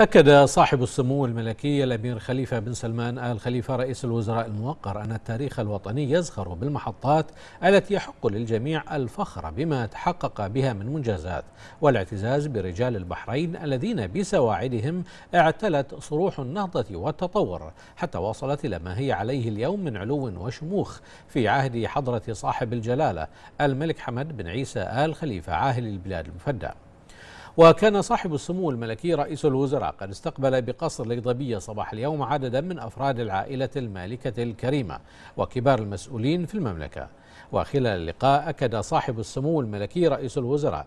أكد صاحب السمو الملكي الأمير خليفة بن سلمان آل خليفة رئيس الوزراء الموقر أن التاريخ الوطني يزخر بالمحطات التي يحق للجميع الفخر بما تحقق بها من منجزات والاعتزاز برجال البحرين الذين بسواعدهم اعتلت صروح النهضة والتطور حتى وصلت إلى ما هي عليه اليوم من علو وشموخ في عهد حضرة صاحب الجلالة الملك حمد بن عيسى آل خليفة عاهل البلاد المفدى وكان صاحب السمو الملكي رئيس الوزراء قد استقبل بقصر الإيضابية صباح اليوم عددا من أفراد العائلة المالكة الكريمة وكبار المسؤولين في المملكة وخلال اللقاء أكد صاحب السمو الملكي رئيس الوزراء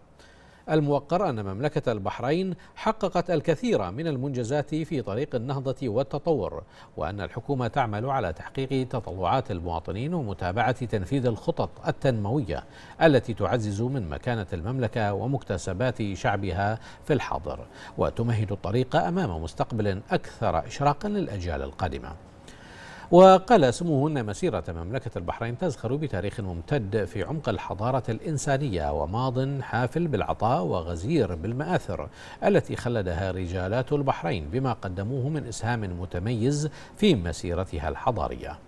الموقر أن مملكة البحرين حققت الكثير من المنجزات في طريق النهضة والتطور وأن الحكومة تعمل على تحقيق تطلعات المواطنين ومتابعة تنفيذ الخطط التنموية التي تعزز من مكانة المملكة ومكتسبات شعبها في الحاضر وتمهد الطريق أمام مستقبل أكثر إشراقا للأجيال القادمة وقال سموه أن مسيرة مملكة البحرين تزخر بتاريخ ممتد في عمق الحضارة الإنسانية وماض حافل بالعطاء وغزير بالمآثر التي خلدها رجالات البحرين بما قدموه من إسهام متميز في مسيرتها الحضارية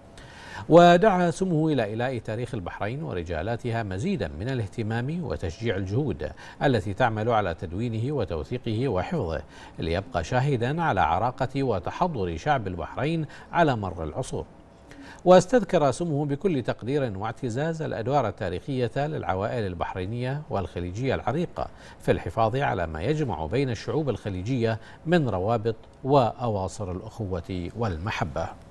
ودعا سمه إلى إلاء تاريخ البحرين ورجالاتها مزيدا من الاهتمام وتشجيع الجهود التي تعمل على تدوينه وتوثيقه وحفظه ليبقى شاهدا على عراقة وتحضر شعب البحرين على مر العصور واستذكر سمه بكل تقدير واعتزاز الأدوار التاريخية للعوائل البحرينية والخليجية العريقة في الحفاظ على ما يجمع بين الشعوب الخليجية من روابط وأواصر الأخوة والمحبة